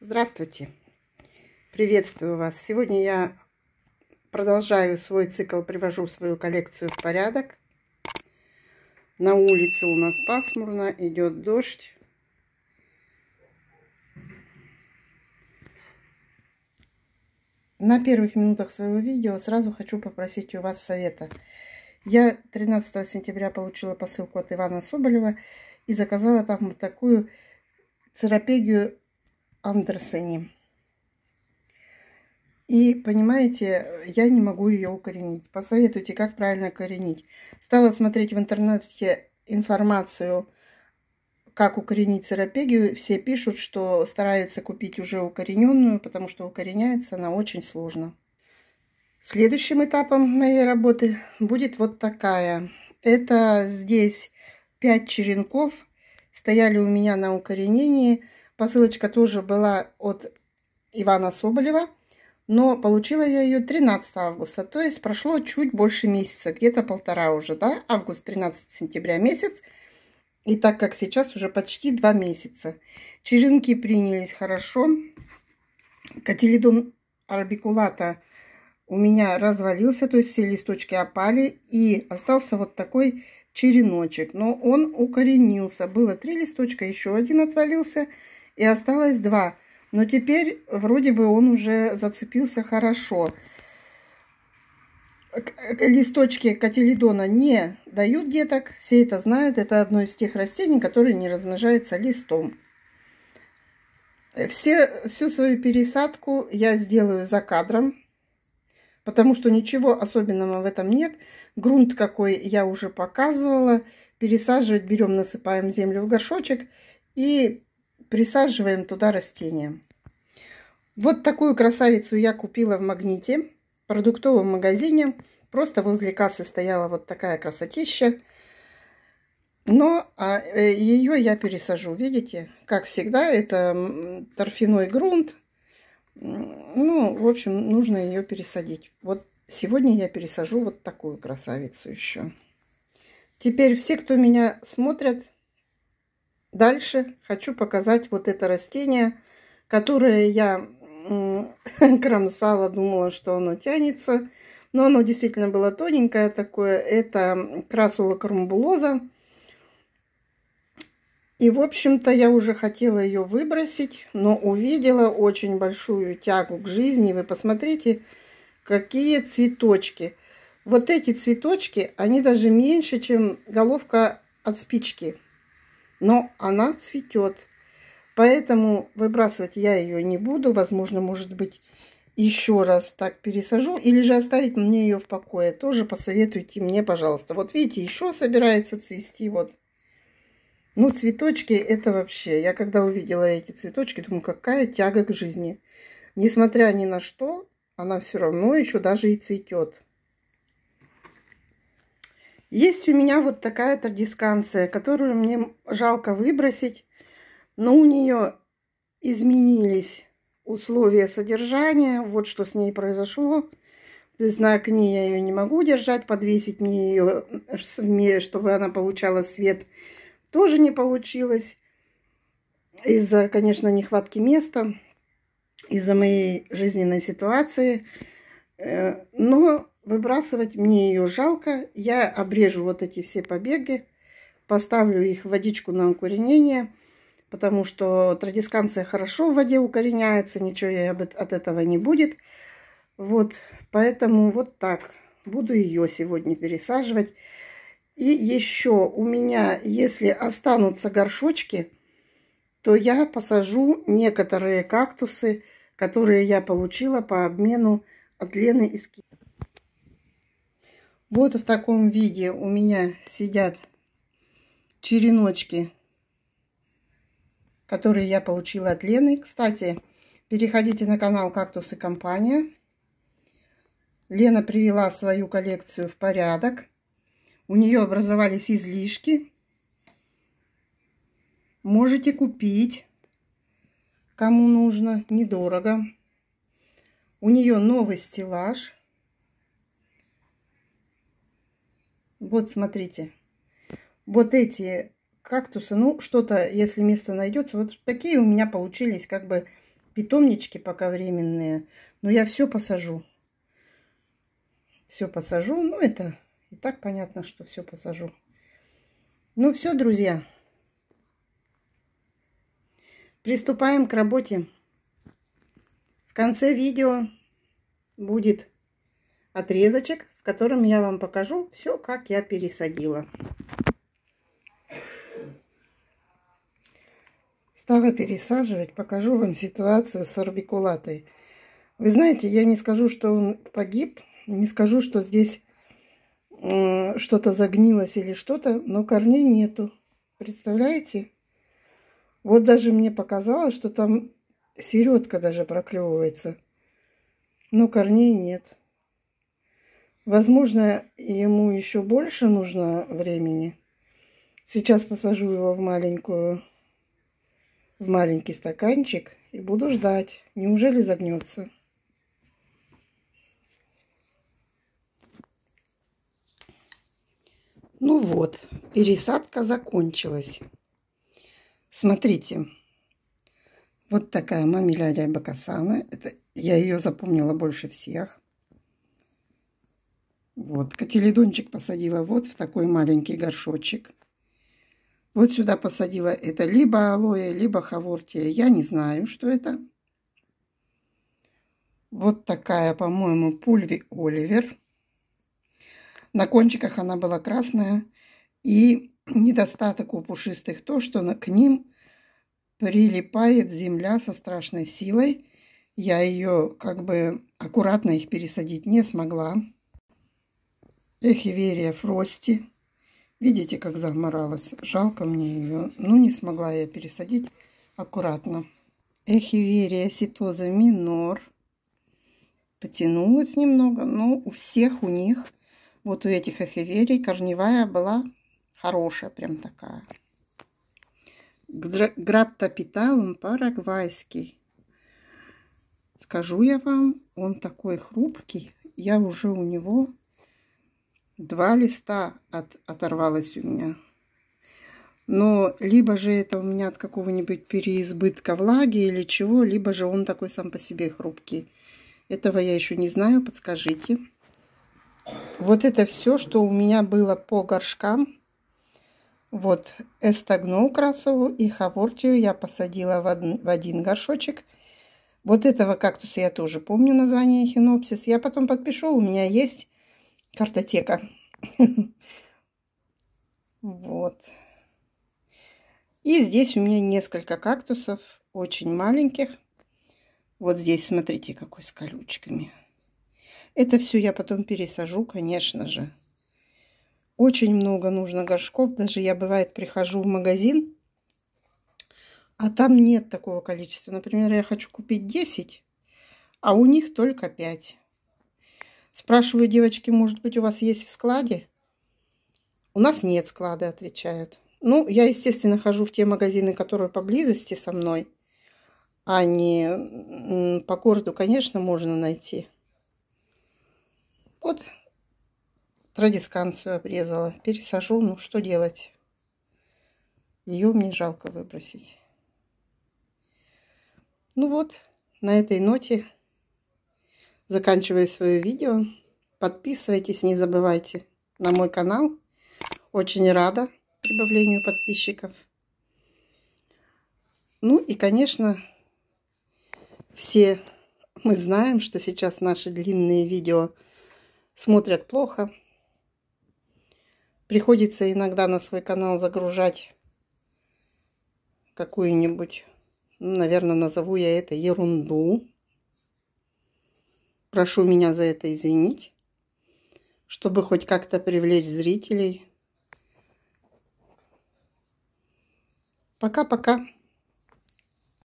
Здравствуйте! Приветствую вас! Сегодня я продолжаю свой цикл, привожу свою коллекцию в порядок. На улице у нас пасмурно, идет дождь. На первых минутах своего видео сразу хочу попросить у вас совета. Я 13 сентября получила посылку от Ивана Соболева и заказала там такую церапегию Андерсоне. И, понимаете, я не могу ее укоренить. Посоветуйте, как правильно коренить. Стала смотреть в интернете информацию, как укоренить церапегию. Все пишут, что стараются купить уже укорененную, потому что укореняется она очень сложно. Следующим этапом моей работы будет вот такая. Это здесь 5 черенков стояли у меня на укоренении – Посылочка тоже была от Ивана Соболева, но получила я ее 13 августа, то есть прошло чуть больше месяца, где-то полтора уже, да, август, 13 сентября месяц, и так как сейчас уже почти два месяца. Черенки принялись хорошо, катилидон арбикулата у меня развалился, то есть все листочки опали, и остался вот такой череночек, но он укоренился, было три листочка, еще один отвалился, и осталось два. Но теперь вроде бы он уже зацепился хорошо. Листочки катилидона не дают деток, все это знают. Это одно из тех растений, которые не размножается листом. Все, всю свою пересадку я сделаю за кадром, потому что ничего особенного в этом нет. Грунт, какой я уже показывала, пересаживать берем, насыпаем землю в горшочек и присаживаем туда растения. Вот такую красавицу я купила в магните, в продуктовом магазине. Просто возле кассы стояла вот такая красотища. Но а, э, ее я пересажу. Видите, как всегда, это торфяной грунт. Ну, в общем, нужно ее пересадить. Вот сегодня я пересажу вот такую красавицу еще. Теперь все, кто меня смотрят, Дальше хочу показать вот это растение, которое я кромсала, думала, что оно тянется. Но оно действительно было тоненькое такое. Это красула кармбулоза. И, в общем-то, я уже хотела ее выбросить, но увидела очень большую тягу к жизни. Вы посмотрите, какие цветочки. Вот эти цветочки, они даже меньше, чем головка от спички но она цветет. Поэтому выбрасывать я ее не буду. Возможно, может быть, еще раз так пересажу. Или же оставить мне ее в покое. Тоже посоветуйте мне, пожалуйста. Вот видите, еще собирается цвести. Вот. Ну, цветочки это вообще. Я когда увидела эти цветочки, думаю, какая тяга к жизни. Несмотря ни на что, она все равно еще даже и цветет. Есть у меня вот такая тардисканция, которую мне жалко выбросить, но у нее изменились условия содержания, вот что с ней произошло. То есть на окне я ее не могу держать, подвесить мне ее, э, чтобы она получала свет, тоже не получилось. Из-за, конечно, нехватки места, из-за моей жизненной ситуации. Э, но Выбрасывать мне ее жалко. Я обрежу вот эти все побеги, поставлю их в водичку на укоренение, потому что традисканция хорошо в воде укореняется, ничего ей от этого не будет. Вот, поэтому вот так. Буду ее сегодня пересаживать. И еще у меня, если останутся горшочки, то я посажу некоторые кактусы, которые я получила по обмену от Лены из Киева. Вот в таком виде у меня сидят череночки, которые я получила от Лены. Кстати, переходите на канал «Кактус и компания». Лена привела свою коллекцию в порядок. У нее образовались излишки. Можете купить, кому нужно, недорого. У нее новый стеллаж – Вот, смотрите. Вот эти кактусы, ну, что-то, если место найдется. Вот такие у меня получились, как бы, питомнички пока временные. Но я все посажу. Все посажу. Ну, это и так понятно, что все посажу. Ну, все, друзья. Приступаем к работе. В конце видео будет отрезочек, котором я вам покажу все, как я пересадила. Стала пересаживать, покажу вам ситуацию с арбикулатой. Вы знаете, я не скажу, что он погиб, не скажу, что здесь э, что-то загнилось или что-то, но корней нету. Представляете? Вот даже мне показалось, что там середка даже проклевывается. Но корней нет. Возможно, ему еще больше нужно времени. Сейчас посажу его в маленькую, в маленький стаканчик и буду ждать. Неужели загнется? Ну вот, пересадка закончилась. Смотрите, вот такая мамиля рябокосана. Это я ее запомнила больше всех. Вот, котеледончик посадила вот в такой маленький горшочек. Вот сюда посадила это либо алоэ, либо хавортия. Я не знаю, что это. Вот такая, по-моему, пульви Оливер. На кончиках она была красная. И недостаток у пушистых то, что к ним прилипает земля со страшной силой. Я ее как бы аккуратно их пересадить не смогла. Эхиверия фрости. Видите, как заморалась. Жалко мне ее. Ну, не смогла я пересадить аккуратно. Эхиверия ситоза минор. Потянулась немного, но у всех у них, вот у этих эхиверий, корневая была хорошая прям такая. Грабтопиталум парагвайский. Скажу я вам, он такой хрупкий. Я уже у него Два листа от, оторвалось у меня. Но ну, либо же это у меня от какого-нибудь переизбытка влаги или чего, либо же он такой сам по себе хрупкий. Этого я еще не знаю, подскажите. Вот это все, что у меня было по горшкам. Вот эстагнул красову и хавортию я посадила в, од... в один горшочек. Вот этого кактуса я тоже помню название хинопсис. Я потом подпишу, у меня есть картотека. Вот. И здесь у меня несколько кактусов, очень маленьких. Вот здесь, смотрите, какой с колючками. Это все я потом пересажу, конечно же. Очень много нужно горшков. Даже я, бывает, прихожу в магазин, а там нет такого количества. Например, я хочу купить 10, а у них только 5. Спрашиваю девочки, может быть, у вас есть в складе? У нас нет склада, отвечают. Ну, я, естественно, хожу в те магазины, которые поблизости со мной, а не по городу, конечно, можно найти. Вот традисканцию обрезала. Пересажу, ну что делать? Ее мне жалко выбросить. Ну вот, на этой ноте заканчиваю свое видео. Подписывайтесь, не забывайте на мой канал. Очень рада прибавлению подписчиков. Ну и, конечно, все мы знаем, что сейчас наши длинные видео смотрят плохо. Приходится иногда на свой канал загружать какую-нибудь, ну, наверное, назову я это ерунду. Прошу меня за это извинить, чтобы хоть как-то привлечь зрителей. Пока-пока.